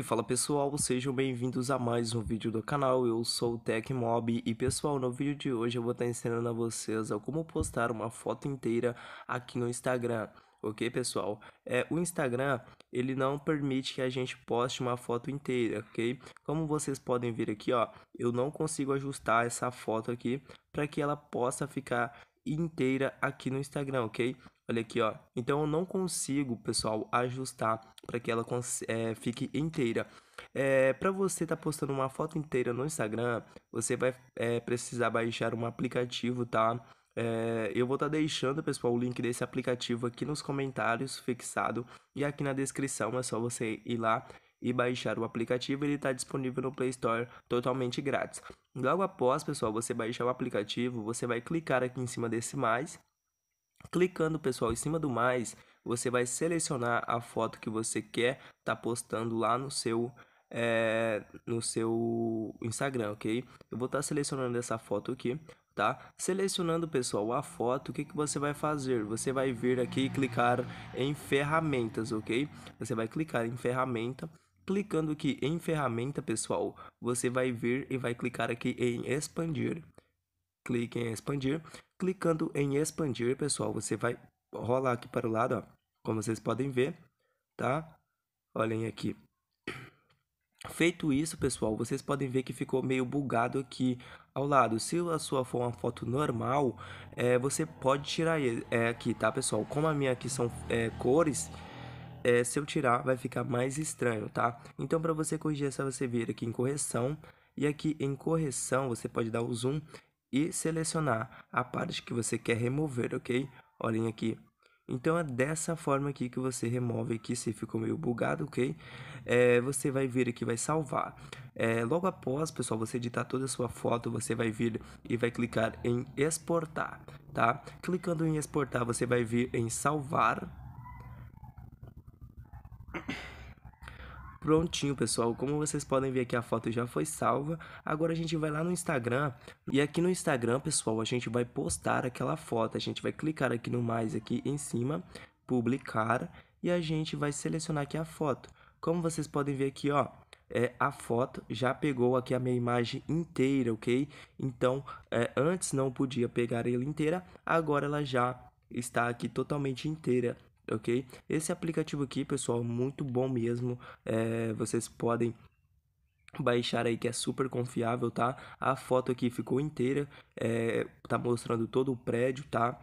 E fala pessoal, sejam bem-vindos a mais um vídeo do canal, eu sou o Tecmob e pessoal, no vídeo de hoje eu vou estar ensinando a vocês a como postar uma foto inteira aqui no Instagram ok pessoal? É, o Instagram ele não permite que a gente poste uma foto inteira, ok? Como vocês podem ver aqui, ó, eu não consigo ajustar essa foto aqui para que ela possa ficar inteira aqui no Instagram, ok? Olha aqui, ó. Então eu não consigo, pessoal, ajustar para que ela é, fique inteira. É, para você estar tá postando uma foto inteira no Instagram, você vai é, precisar baixar um aplicativo, tá? É, eu vou estar tá deixando, pessoal, o link desse aplicativo aqui nos comentários fixado e aqui na descrição. É só você ir lá e baixar o aplicativo. Ele está disponível no Play Store totalmente grátis. Logo após, pessoal, você baixar o aplicativo, você vai clicar aqui em cima desse mais Clicando, pessoal, em cima do mais, você vai selecionar a foto que você quer estar tá postando lá no seu é, no seu Instagram, ok? Eu vou estar tá selecionando essa foto aqui, tá? Selecionando, pessoal, a foto, o que, que você vai fazer? Você vai vir aqui e clicar em ferramentas, ok? Você vai clicar em ferramenta. Clicando aqui em ferramenta, pessoal, você vai vir e vai clicar aqui em expandir. Clique em expandir. Clicando em expandir, pessoal, você vai rolar aqui para o lado, ó, como vocês podem ver, tá? Olhem aqui. Feito isso, pessoal, vocês podem ver que ficou meio bugado aqui ao lado. Se a sua for uma foto normal, é, você pode tirar ele, é, aqui, tá, pessoal? Como a minha aqui são é, cores, é, se eu tirar vai ficar mais estranho, tá? Então, para você corrigir só você vir aqui em correção. E aqui em correção, você pode dar o zoom e selecionar a parte que você quer remover, ok? Olhem aqui. Então é dessa forma aqui que você remove aqui, se ficou meio bugado, ok? É, você vai vir aqui, vai salvar. É, logo após, pessoal, você editar toda a sua foto, você vai vir e vai clicar em exportar, tá? Clicando em exportar, você vai vir em salvar, Prontinho, pessoal. Como vocês podem ver aqui, a foto já foi salva. Agora a gente vai lá no Instagram. E aqui no Instagram, pessoal, a gente vai postar aquela foto. A gente vai clicar aqui no mais aqui em cima, publicar. E a gente vai selecionar aqui a foto. Como vocês podem ver aqui, ó, é, a foto já pegou aqui a minha imagem inteira, ok? Então, é, antes não podia pegar ela inteira, agora ela já está aqui totalmente inteira ok? Esse aplicativo aqui, pessoal, muito bom mesmo. É, vocês podem baixar aí que é super confiável, tá? A foto aqui ficou inteira, é, tá mostrando todo o prédio, tá?